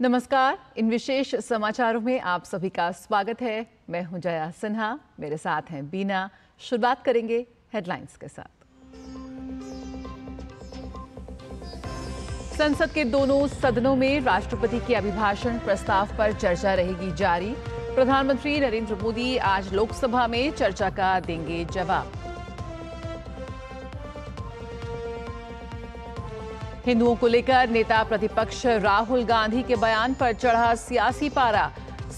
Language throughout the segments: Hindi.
नमस्कार इन विशेष समाचारों में आप सभी का स्वागत है मैं हूं जया सिन्हा मेरे साथ हैं बीना शुरुआत करेंगे हेडलाइंस के साथ संसद के दोनों सदनों में राष्ट्रपति के अभिभाषण प्रस्ताव पर चर्चा रहेगी जारी प्रधानमंत्री नरेंद्र मोदी आज लोकसभा में चर्चा का देंगे जवाब हिंदुओं को लेकर नेता प्रतिपक्ष राहुल गांधी के बयान पर चढ़ा सियासी पारा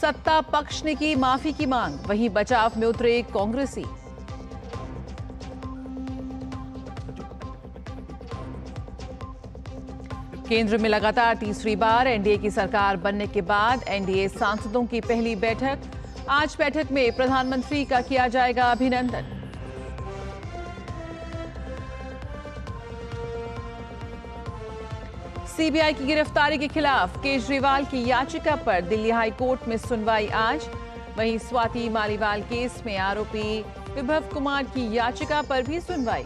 सत्ता पक्ष ने की माफी की मांग वहीं बचाव में उतरे कांग्रेसी केंद्र में लगातार तीसरी बार एनडीए की सरकार बनने के बाद एनडीए सांसदों की पहली बैठक आज बैठक में प्रधानमंत्री का किया जाएगा अभिनंदन सीबीआई की गिरफ्तारी के खिलाफ केजरीवाल की याचिका पर दिल्ली हाई कोर्ट में सुनवाई आज वहीं स्वाति मालीवाल केस में आरोपी विभव कुमार की याचिका पर भी सुनवाई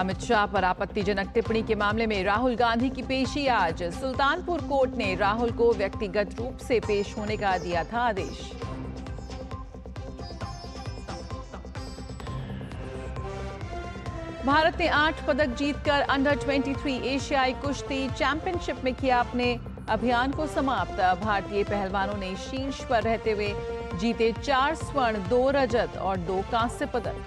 अमित शाह पर आपत्तिजनक टिप्पणी के मामले में राहुल गांधी की पेशी आज सुल्तानपुर कोर्ट ने राहुल को व्यक्तिगत रूप से पेश होने का दिया था आदेश भारत ने आठ पदक जीतकर अंडर 23 एशियाई कुश्ती चैंपियनशिप में किया अपने अभियान को समाप्त भारतीय पहलवानों ने शीर्ष पर रहते हुए जीते चार स्वर्ण दो रजत और दो कांस्य पदक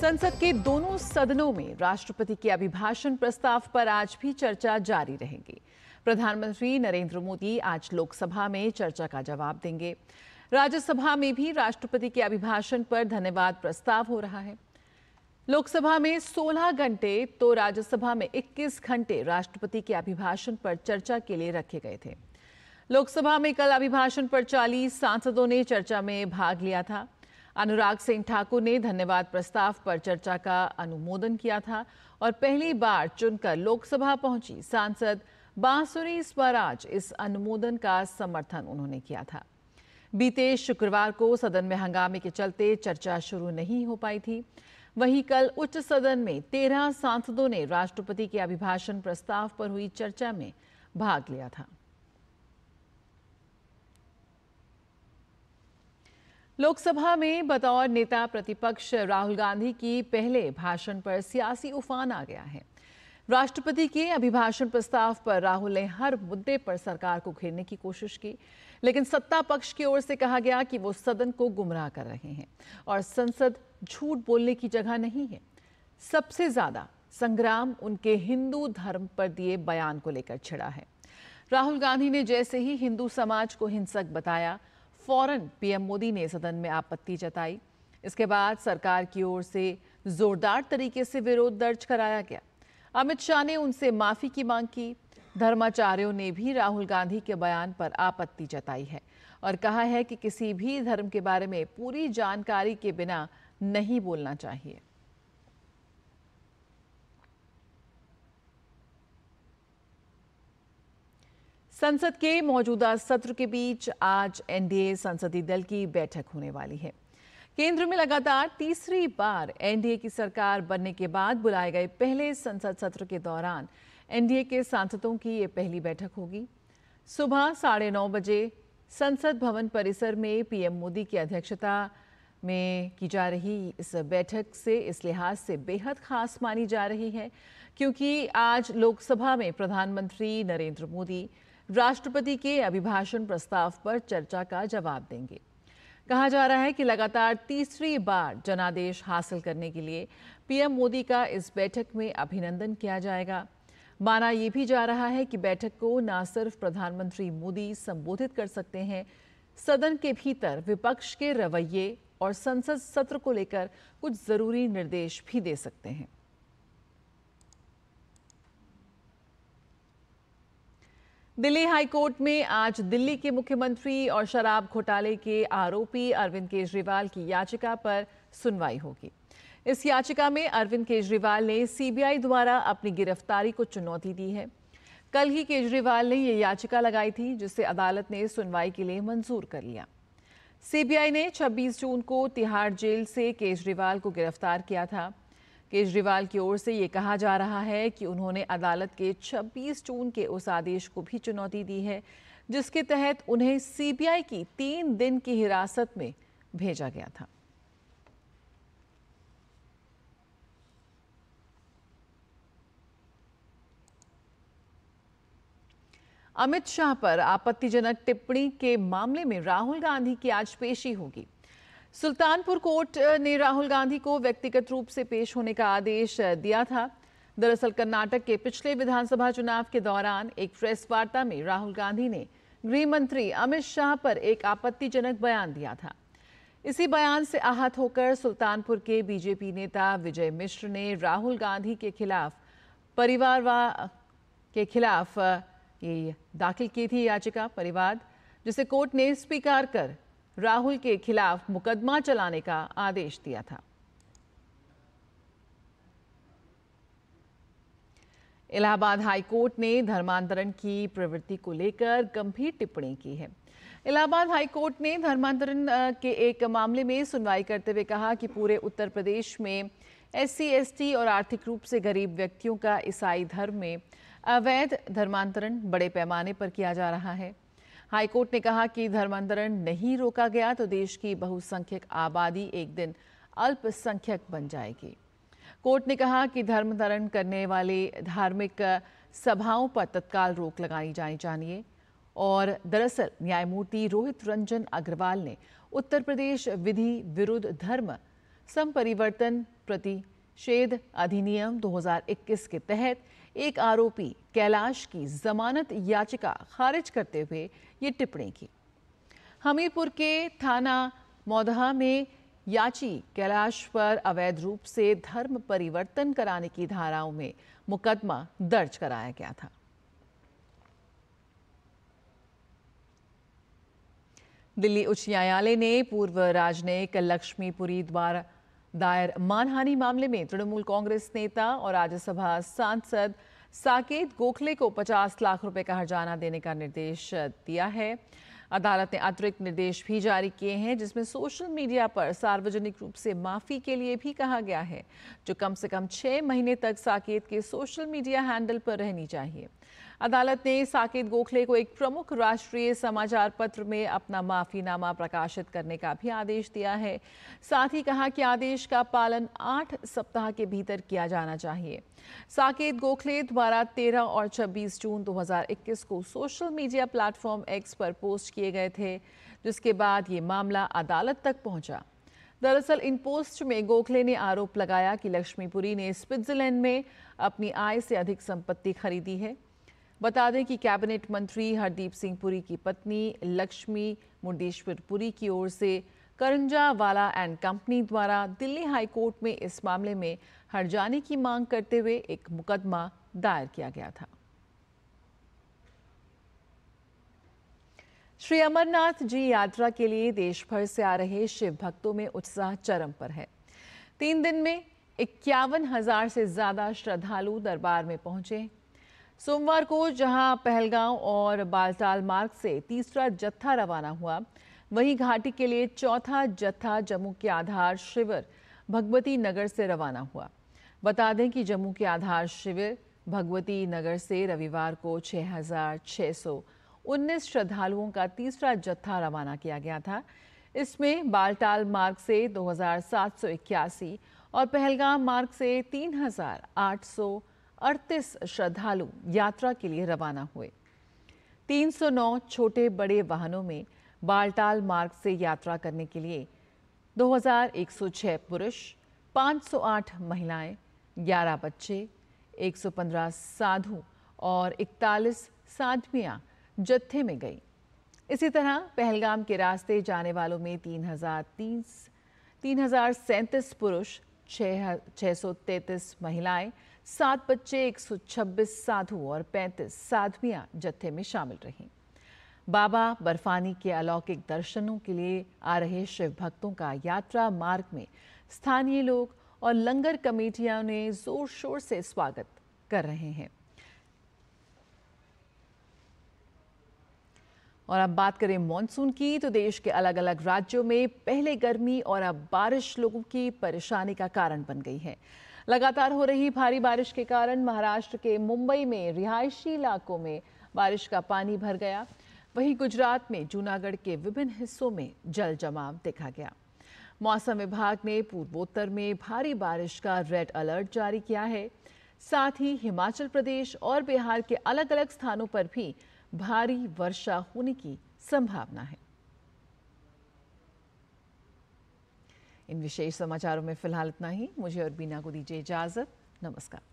संसद के दोनों सदनों में राष्ट्रपति के अभिभाषण प्रस्ताव पर आज भी चर्चा जारी रहेगी प्रधानमंत्री नरेंद्र मोदी आज लोकसभा में चर्चा का जवाब देंगे राज्यसभा में भी राष्ट्रपति के अभिभाषण पर धन्यवाद प्रस्ताव हो रहा है लोकसभा में 16 घंटे तो राज्यसभा में 21 घंटे राष्ट्रपति के अभिभाषण पर चर्चा के लिए रखे गए थे लोकसभा में कल अभिभाषण पर 40 सांसदों ने चर्चा में भाग लिया था अनुराग सिंह ठाकुर ने धन्यवाद प्रस्ताव पर चर्चा का अनुमोदन किया था और पहली बार चुनकर लोकसभा पहुंची सांसद बांसुरी स्वराज इस अनुमोदन का समर्थन उन्होंने किया था बीते शुक्रवार को सदन में हंगामे के चलते चर्चा शुरू नहीं हो पाई थी वहीं कल उच्च सदन में तेरह सांसदों ने राष्ट्रपति के अभिभाषण प्रस्ताव पर हुई चर्चा में भाग लिया था लोकसभा में बतौर नेता प्रतिपक्ष राहुल गांधी की पहले भाषण पर सियासी उफान आ गया है राष्ट्रपति के अभिभाषण प्रस्ताव पर राहुल ने हर मुद्दे पर सरकार को घेरने की कोशिश की लेकिन सत्ता पक्ष की ओर से कहा गया कि वो सदन को गुमराह कर रहे हैं और संसद झूठ बोलने की जगह नहीं है सबसे ज्यादा संग्राम उनके हिंदू धर्म पर दिए बयान को लेकर छिड़ा है राहुल गांधी ने जैसे ही हिंदू समाज को हिंसक बताया फौरन पीएम मोदी ने सदन में आपत्ति जताई इसके बाद सरकार की ओर से जोरदार तरीके से विरोध दर्ज कराया गया अमित शाह ने उनसे माफी की मांग की धर्माचार्यों ने भी राहुल गांधी के बयान पर आपत्ति जताई है और कहा है कि किसी भी धर्म के बारे में पूरी जानकारी के बिना नहीं बोलना चाहिए संसद के मौजूदा सत्र के बीच आज एनडीए संसदीय दल की बैठक होने वाली है केंद्र में लगातार तीसरी बार एनडीए की सरकार बनने के बाद बुलाए गए पहले संसद सत्र के दौरान एनडीए के सांसदों की ये पहली बैठक होगी सुबह साढ़े नौ बजे संसद भवन परिसर में पीएम मोदी की अध्यक्षता में की जा रही इस बैठक से इस लिहाज से बेहद खास मानी जा रही है क्योंकि आज लोकसभा में प्रधानमंत्री नरेंद्र मोदी राष्ट्रपति के अभिभाषण प्रस्ताव पर चर्चा का जवाब देंगे कहा जा रहा है कि लगातार तीसरी बार जनादेश हासिल करने के लिए पीएम मोदी का इस बैठक में अभिनंदन किया जाएगा माना यह भी जा रहा है कि बैठक को न सिर्फ प्रधानमंत्री मोदी संबोधित कर सकते हैं सदन के भीतर विपक्ष के रवैये और संसद सत्र को लेकर कुछ जरूरी निर्देश भी दे सकते हैं दिल्ली हाईकोर्ट में आज दिल्ली के मुख्यमंत्री और शराब घोटाले के आरोपी अरविंद केजरीवाल की याचिका पर सुनवाई होगी इस याचिका में अरविंद केजरीवाल ने सीबीआई द्वारा अपनी गिरफ्तारी को चुनौती दी है कल ही केजरीवाल ने यह याचिका लगाई थी जिसे अदालत ने सुनवाई के लिए मंजूर कर लिया सीबीआई ने 26 जून को तिहाड़ जेल से केजरीवाल को गिरफ्तार किया था केजरीवाल की ओर से ये कहा जा रहा है कि उन्होंने अदालत के 26 जून के उस आदेश को भी चुनौती दी है जिसके तहत उन्हें सीबीआई की तीन दिन की हिरासत में भेजा गया था अमित शाह पर आपत्तिजनक टिप्पणी के मामले में राहुल गांधी की आज पेशी होगी सुल्तानपुर कोर्ट ने राहुल गांधी को व्यक्तिगत रूप से पेश होने का आदेश दिया था दरअसल कर्नाटक के पिछले विधानसभा चुनाव के दौरान एक प्रेस वार्ता में राहुल गांधी ने गृह मंत्री अमित शाह पर एक आपत्तिजनक बयान दिया था इसी बयान से आहत होकर सुल्तानपुर के बीजेपी नेता विजय मिश्र ने राहुल गांधी के खिलाफ परिवार के खिलाफ ये दाखिल की थी याचिका परिवाद जिसे कोर्ट ने स्वीकार कर राहुल के खिलाफ मुकदमा चलाने का आदेश दिया था इलाहाबाद हाईकोर्ट ने धर्मांतरण की प्रवृत्ति को लेकर गंभीर टिप्पणी की है इलाहाबाद हाईकोर्ट ने धर्मांतरण के एक मामले में सुनवाई करते हुए कहा कि पूरे उत्तर प्रदेश में एस सी और आर्थिक रूप से गरीब व्यक्तियों का ईसाई धर्म में अवैध धर्मांतरण बड़े पैमाने पर किया जा रहा है हाईकोर्ट ने कहा कि धर्मांतरण नहीं रोका गया तो देश की बहुसंख्यक आबादी एक दिन अल्पसंख्यक बन जाएगी कोर्ट ने कहा कि धर्मांतरण करने वाले धार्मिक सभाओं पर तत्काल रोक लगाई जानी चाहिए और दरअसल न्यायमूर्ति रोहित रंजन अग्रवाल ने उत्तर प्रदेश विधि विरुद्ध धर्म संपरिवर्तन प्रतिषेध अधिनियम 2021 के तहत एक आरोपी कैलाश की जमानत याचिका खारिज करते हुए ये टिप्पणी की हमीरपुर के थाना मौदहा में याची कैलाश पर अवैध रूप से धर्म परिवर्तन कराने की धाराओं में मुकदमा दर्ज कराया गया था दिल्ली उच्च न्यायालय ने पूर्व राजनयिक लक्ष्मीपुरी द्वारा दायर मानहानि मामले में तृणमूल कांग्रेस नेता और राज्यसभा सांसद साकेत गोखले को 50 लाख रुपए का हर्जाना देने का निर्देश दिया है अदालत ने अतिरिक्त निर्देश भी जारी किए हैं जिसमें सोशल मीडिया पर सार्वजनिक रूप से माफी के लिए भी कहा गया है जो कम से कम छह महीने तक साकेत के सोशल मीडिया हैंडल पर रहनी चाहिए अदालत ने साकेत गोखले को एक प्रमुख राष्ट्रीय समाचार पत्र में अपना माफीनामा प्रकाशित करने का भी आदेश दिया है साथ ही कहा कि आदेश का पालन आठ सप्ताह के भीतर किया जाना चाहिए साकेत गोखले द्वारा 13 और 26 जून 2021 को सोशल मीडिया प्लेटफॉर्म एक्स पर पोस्ट किए गए थे जिसके बाद ये मामला अदालत तक पहुंचा दरअसल इन पोस्ट में गोखले ने आरोप लगाया कि लक्ष्मीपुरी ने स्विट्जरलैंड में अपनी आय से अधिक संपत्ति खरीदी है बता दें कि कैबिनेट मंत्री हरदीप सिंह पुरी की पत्नी लक्ष्मी मुंडेश्वर पुरी की ओर से करंजा वाला एंड कंपनी द्वारा दिल्ली हाईकोर्ट में इस मामले में जाने की मांग करते हुए एक मुकदमा दायर किया गया था श्री अमरनाथ जी यात्रा के लिए देश भर से आ रहे शिव भक्तों में उत्साह चरम पर है तीन दिन में इक्यावन हजार से ज्यादा श्रद्धालु दरबार में पहुंचे सोमवार को जहां पहलगांव और बालटाल मार्ग से तीसरा जत्था रवाना हुआ वहीं घाटी के लिए चौथा जत्था जम्मू के आधार शिविर भगवती नगर से रवाना हुआ बता दें कि जम्मू के आधार शिविर भगवती नगर से रविवार को 6,619 श्रद्धालुओं का तीसरा जत्था रवाना किया गया था इसमें बालटाल मार्ग से दो और पहलगाम मार्ग से तीन अड़तीस श्रद्धालु यात्रा के लिए रवाना हुए 309 छोटे बड़े वाहनों में बालटाल मार्ग से यात्रा करने के लिए 2106 पुरुष 508 महिलाएं 11 बच्चे 115 साधु और 41 साधवियां जत्थे में गई इसी तरह पहलगाम के रास्ते जाने वालों में तीन हजार तीन हजार सैंतीस पुरुष छः छः सौ तैंतीस महिलाएं सात बच्चे 126 साधु और 35 साधवियां जत्थे में शामिल रहीं बाबा बर्फानी के अलौकिक दर्शनों के लिए आ रहे शिव भक्तों का यात्रा मार्ग में स्थानीय लोग और लंगर कमेटियां ने जोर शोर से स्वागत कर रहे हैं और अब बात करें मॉनसून की तो देश के अलग अलग राज्यों में पहले गर्मी और अब बारिश लोगों की परेशानी का कारण बन गई है लगातार हो रही भारी बारिश के कारण महाराष्ट्र के मुंबई में रिहायशी इलाकों में बारिश का पानी भर गया वहीं गुजरात में जूनागढ़ के विभिन्न हिस्सों में जल जमाव देखा गया मौसम विभाग ने पूर्वोत्तर में भारी बारिश का रेड अलर्ट जारी किया है साथ ही हिमाचल प्रदेश और बिहार के अलग अलग स्थानों पर भी भारी वर्षा होने की संभावना है इन विशेष समाचारों में फिलहाल इतना ही मुझे और बीना को दीजिए इजाज़त नमस्कार